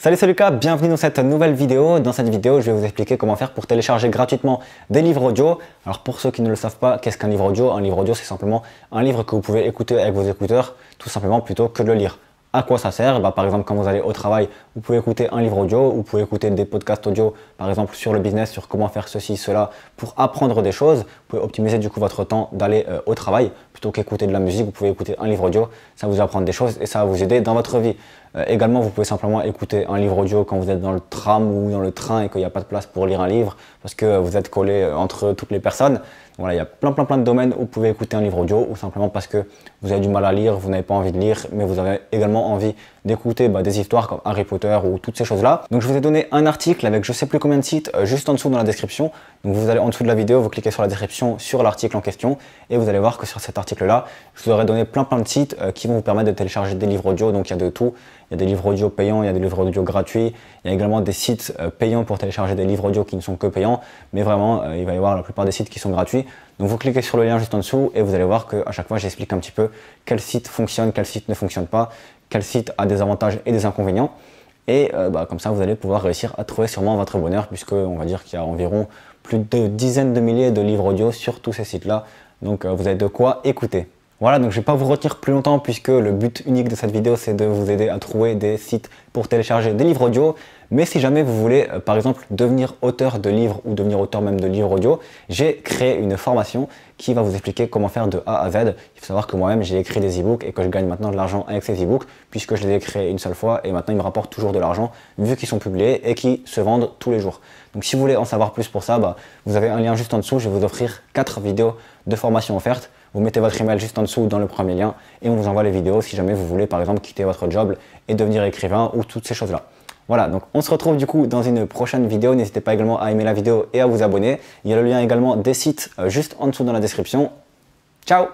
Salut c'est Lucas, bienvenue dans cette nouvelle vidéo. Dans cette vidéo, je vais vous expliquer comment faire pour télécharger gratuitement des livres audio. Alors pour ceux qui ne le savent pas, qu'est-ce qu'un livre audio Un livre audio, c'est simplement un livre que vous pouvez écouter avec vos écouteurs, tout simplement plutôt que de le lire. À quoi ça sert bah, Par exemple, quand vous allez au travail, vous pouvez écouter un livre audio, vous pouvez écouter des podcasts audio, par exemple sur le business, sur comment faire ceci, cela, pour apprendre des choses. Vous pouvez optimiser du coup votre temps d'aller euh, au travail. Plutôt qu'écouter de la musique, vous pouvez écouter un livre audio. Ça vous apprend des choses et ça va vous aider dans votre vie. Euh, également, vous pouvez simplement écouter un livre audio quand vous êtes dans le tram ou dans le train et qu'il n'y a pas de place pour lire un livre parce que vous êtes collé euh, entre toutes les personnes. voilà, il y a plein plein plein de domaines où vous pouvez écouter un livre audio ou simplement parce que vous avez du mal à lire, vous n'avez pas envie de lire, mais vous avez également envie d'écouter bah, des histoires comme Harry Potter ou toutes ces choses-là. Donc je vous ai donné un article avec je sais plus combien de sites euh, juste en dessous dans la description. Donc vous allez en dessous de la vidéo, vous cliquez sur la description, sur l'article en question et vous allez voir que sur cet article-là, je vous aurais donné plein plein de sites qui vont vous permettre de télécharger des livres audio. Donc il y a de tout. Il y a des livres audio payants, il y a des livres audio gratuits. Il y a également des sites euh, payants pour télécharger des livres audio qui ne sont que payants. Mais vraiment, euh, il va y avoir la plupart des sites qui sont gratuits. Donc vous cliquez sur le lien juste en dessous et vous allez voir qu'à chaque fois, j'explique un petit peu quel site fonctionne, quel site ne fonctionne pas, quel site a des avantages et des inconvénients. Et euh, bah, comme ça, vous allez pouvoir réussir à trouver sûrement votre bonheur, puisque on va dire qu'il y a environ plus de dizaines de milliers de livres audio sur tous ces sites-là. Donc vous avez de quoi écouter. Voilà, donc je ne vais pas vous retenir plus longtemps puisque le but unique de cette vidéo c'est de vous aider à trouver des sites pour télécharger des livres audio. Mais si jamais vous voulez euh, par exemple devenir auteur de livres ou devenir auteur même de livres audio, j'ai créé une formation qui va vous expliquer comment faire de A à Z. Il faut savoir que moi-même j'ai écrit des e-books et que je gagne maintenant de l'argent avec ces e-books puisque je les ai créés une seule fois et maintenant ils me rapportent toujours de l'argent vu qu'ils sont publiés et qui se vendent tous les jours. Donc si vous voulez en savoir plus pour ça, bah, vous avez un lien juste en dessous, je vais vous offrir quatre vidéos de formation offertes. Vous mettez votre email juste en dessous dans le premier lien et on vous envoie les vidéos si jamais vous voulez par exemple quitter votre job et devenir écrivain ou toutes ces choses-là. Voilà, donc on se retrouve du coup dans une prochaine vidéo. N'hésitez pas également à aimer la vidéo et à vous abonner. Il y a le lien également des sites euh, juste en dessous dans la description. Ciao